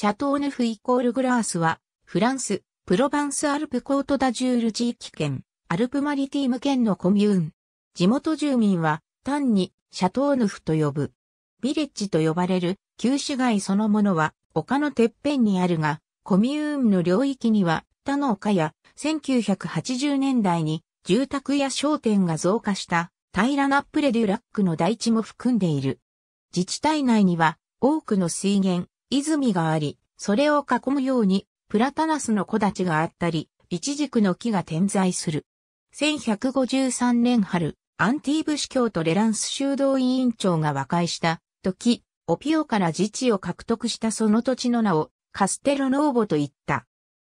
シャトーヌフイコールグラースは、フランス、プロヴァンスアルプコートダジュール地域圏、アルプマリティーム県のコミューン。地元住民は、単に、シャトーヌフと呼ぶ。ビレッジと呼ばれる、旧市街そのものは、丘のてっぺんにあるが、コミューンの領域には、他の丘や、1980年代に、住宅や商店が増加した、平らなプレデュラックの大地も含んでいる。自治体内には、多くの水源、泉があり、それを囲むように、プラタナスの木立があったり、一軸の木が点在する。1153年春、アンティーブ司教とレランス修道委員長が和解した時、オピオから自治を獲得したその土地の名をカステロノーボと言った。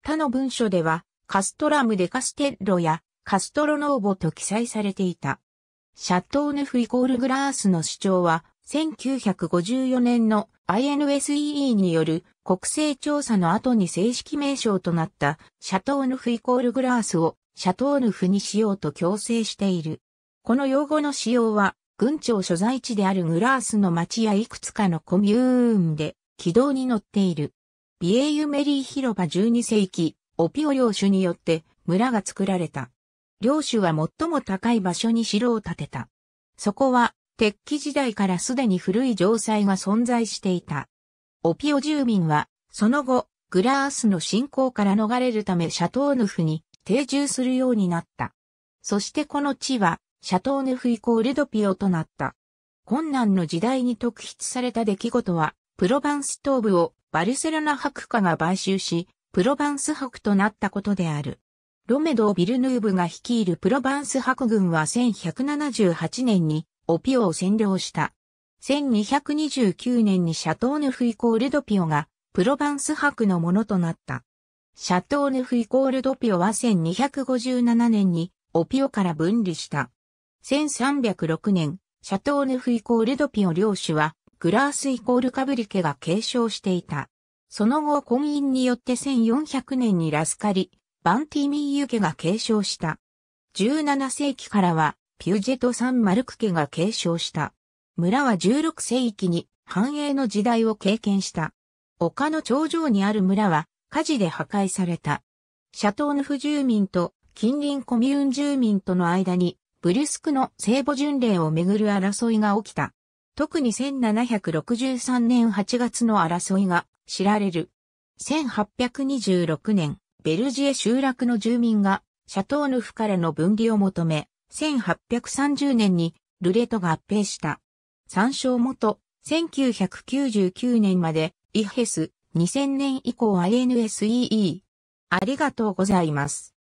他の文書では、カストラム・デ・カステロやカストロノーボと記載されていた。シャトーネフイコールグラースの主張は、1954年の INSEE による国勢調査の後に正式名称となったシャトーヌフイコールグラースをシャトーヌフにしようと強制している。この用語の使用は、軍庁所在地であるグラースの町やいくつかのコミューンで軌道に乗っている。ビエユメリー広場12世紀、オピオ領主によって村が作られた。領主は最も高い場所に城を建てた。そこは鉄器時代からすでに古い城塞が存在していた。オピオ住民は、その後、グラースの侵攻から逃れるためシャトーヌフに定住するようになった。そしてこの地は、シャトーヌフイコールドピオとなった。困難の時代に特筆された出来事は、プロヴァンス東部をバルセロナ博家が買収し、プロヴァンス博となったことである。ロメド・ビルヌーブが率いるプロヴァンス博軍は1178年にオピオを占領した。1229年にシャトーヌフイコールドピオがプロヴァンス博のものとなった。シャトーヌフイコールドピオは1257年にオピオから分離した。1306年、シャトーヌフイコールドピオ領主はグラースイコールカブリケが継承していた。その後婚姻によって1400年にラスカリ、バンティミーユケが継承した。17世紀からはピュジェト・サン・マルク家が継承した。村は16世紀に繁栄の時代を経験した。丘の頂上にある村は火事で破壊された。シャトーヌフ住民と近隣コミューン住民との間にブリュスクの聖母巡礼をめぐる争いが起きた。特に1763年8月の争いが知られる。1826年、ベルジエ集落の住民がシャトーヌフからの分離を求め、1830年にルレと合併した。参照元、1999年まで、イヘス、2000年以降 i n s e e ありがとうございます。